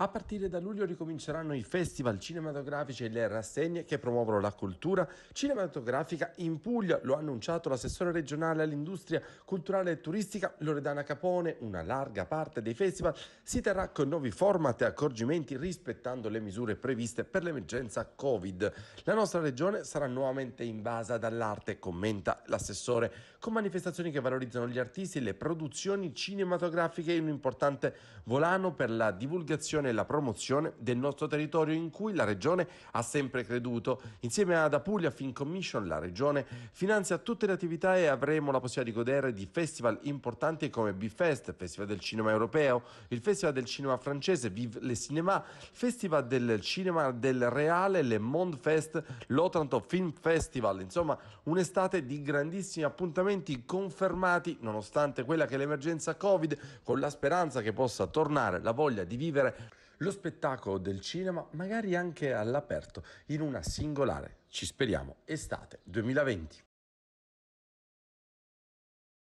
A partire da luglio ricominceranno i festival cinematografici e le rassegne che promuovono la cultura cinematografica in Puglia, lo ha annunciato l'assessore regionale all'industria culturale e turistica Loredana Capone. Una larga parte dei festival si terrà con nuovi format e accorgimenti rispettando le misure previste per l'emergenza Covid. La nostra regione sarà nuovamente invasa dall'arte, commenta l'assessore, con manifestazioni che valorizzano gli artisti e le produzioni cinematografiche in un importante volano per la divulgazione promozione la promozione del nostro territorio in cui la Regione ha sempre creduto. Insieme ad Apulia Fin Commission la Regione finanzia tutte le attività e avremo la possibilità di godere di festival importanti come Bifest, Festival del Cinema Europeo, il Festival del Cinema Francese, Vive le Cinéma, Festival del Cinema del Reale, le Monde Fest, l'Otranto Film Festival, insomma un'estate di grandissimi appuntamenti confermati nonostante quella che è l'emergenza Covid, con la speranza che possa tornare la voglia di vivere lo spettacolo del cinema magari anche all'aperto in una singolare, ci speriamo, estate 2020.